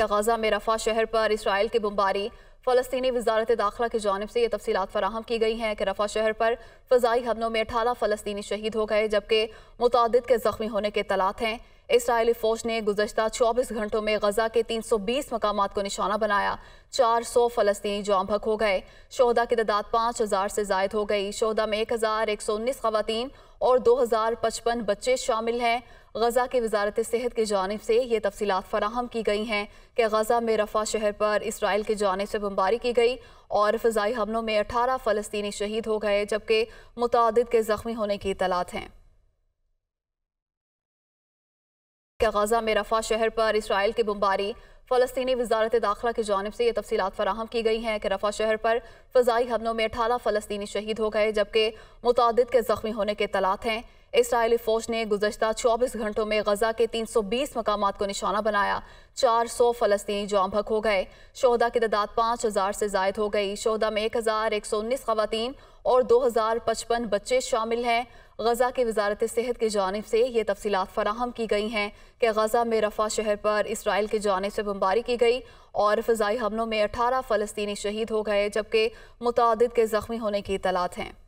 के गजा में रफा शहर पर इसराइल की बम्बारी फ़लस्तनी वजारत दाखिला की जानब से ये तफसीत फराहम की गई हैं कि रफा शहर पर फ़जाई हमलों में अठारह फ़लस्तनी शहीद हो गए जबकि मुतद के ज़ख्मी होने के तलात हैं इसराइली फौज ने गुजशत 24 घंटों में गजा के 320 मकाम को निशाना बनाया 400 फलस्तीनी जामभक हो गए शहदा की तादाद 5000 से जायद हो गई शहदा में 1119 खातन और 2055 बच्चे शामिल हैं गजा की वजारत सेहत की जानब से ये तफसी फराहम की गई हैं कि गजा में रफ़ा शहर पर इसराइल की जानब से बमबारी की गई और फ़जाई हमलों में अठारह फ़लस्तनी शहीद हो गए जबकि मुतद के ज़ख्मी होने की इतलात हैं क्या गजा में रफा शहर पर इसराइल की बम्बारी फ़लस्तनी वजारत दाखिला की जानब से ये तफसीत फराहम की गई हैं कि रफा शहर पर फ़जाई हमलों में अठारह फ़लस्तनी शहीद हो गए जबकि मुतद के ज़ख्मी होने के तलात हैं इसराइली फौज ने गुजशत 24 घंटों में गजा के 320 मकाम को निशाना बनाया 400 फलस्तीनी जौमभक हो गए शोहदा की तादाद 5000 से जायद हो गई शोहदा में 1119 खवतिन और 2055 बच्चे शामिल हैं गजा की वजारत सेहत की जानब से ये तफसीत फराहम की गई हैं कि गजा में रफ़ा शहर पर इसराइल की जानब से बमबारी की गई और फ़जाई हमलों में अठारह फ़लस्तनी शहीद हो गए जबकि मुतद के ज़ख्मी होने की इतलात हैं